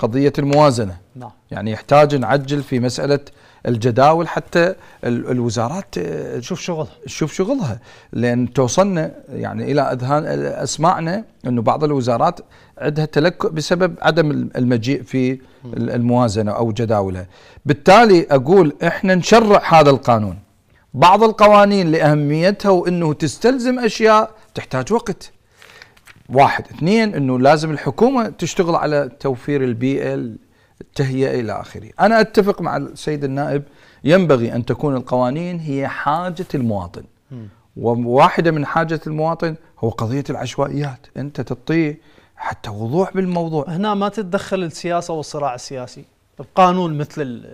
قضية الموازنة نعم. يعني يحتاج نعجل في مسألة الجداول حتى الوزارات آه، تشوف شغلها تشوف شغلها لأن توصلنا يعني إلى أذهان آه، أسماعنا أنه بعض الوزارات عندها تلكؤ بسبب عدم المجيء في الموازنة أو جداولها بالتالي أقول إحنا نشرع هذا القانون بعض القوانين لأهميتها وأنه تستلزم أشياء تحتاج وقت واحد اثنين انه لازم الحكومه تشتغل على توفير البيئه التهيئه الى اخره انا اتفق مع السيد النائب ينبغي ان تكون القوانين هي حاجه المواطن وواحده من حاجه المواطن هو قضيه العشوائيات انت تعطيه حتى وضوح بالموضوع هنا ما تتدخل السياسه والصراع السياسي بقانون مثل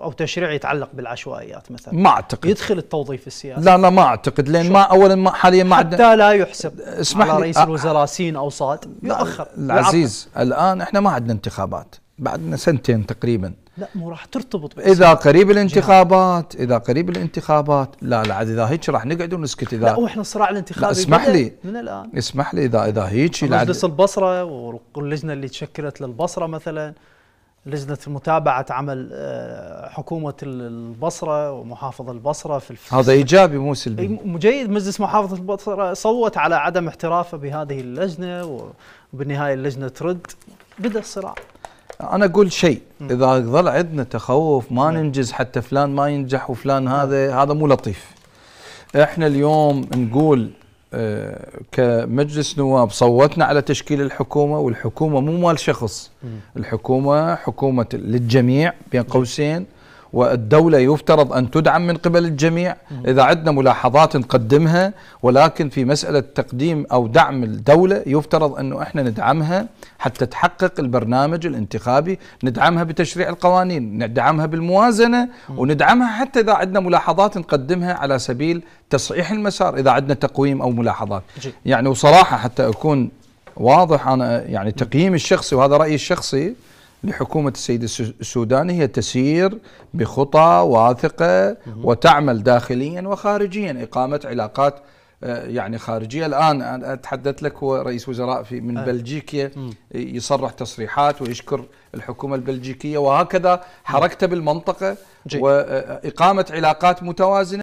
او تشريع يتعلق بالعشوائيات مثلا ما اعتقد يدخل التوظيف السياسي لا لا ما اعتقد لان ما اولا ما حاليا ما حتى لا يحسب اسمح على رئيس الوزراء سين او صاد يؤخر العزيز الان احنا ما عندنا انتخابات بعدنا سنتين تقريبا لا مو راح ترتبط اذا قريب الانتخابات اذا قريب الانتخابات لا لا عاد اذا هيك راح نقعد ونسكت اذا لا واحنا الصراع الانتخابي اسمح لي من الان اسمح لي اذا اذا هيك مجلس البصره واللجنه اللي تشكلت للبصره مثلا لجنة متابعة عمل آه، حكومة البصرة ومحافظ البصرة في الفسر. هذا إيجابي مو سلبي جيد مجلس محافظة البصرة صوت على عدم احترافه بهذه اللجنة وبالنهاية اللجنة ترد بدأ الصراع أنا أقول شيء إذا ظل عندنا تخوف ما نعم. ننجز حتى فلان ما ينجح وفلان نعم. هذا هذا مو لطيف احنا اليوم نقول آه، كمجلس نواب صوتنا على تشكيل الحكومة والحكومة مو مال شخص الحكومة حكومة للجميع بين قوسين والدولة يفترض أن تدعم من قبل الجميع إذا عندنا ملاحظات نقدمها ولكن في مسألة تقديم أو دعم الدولة يفترض أنه إحنا ندعمها حتى تحقق البرنامج الانتخابي ندعمها بتشريع القوانين ندعمها بالموازنة وندعمها حتى إذا عندنا ملاحظات نقدمها على سبيل تصحيح المسار إذا عندنا تقويم أو ملاحظات يعني وصراحة حتى أكون واضح أنا يعني تقييمي الشخصي وهذا رأيي الشخصي لحكومة السيد السوداني هي تسير بخطى واثقة وتعمل داخليا وخارجيا إقامة علاقات آه، يعني خارجية الآن أتحدث لك هو رئيس وزراء في من آه. بلجيكيا يصرح تصريحات ويشكر الحكومة البلجيكية وهكذا حركته بالمنطقة وإقامة علاقات متوازنة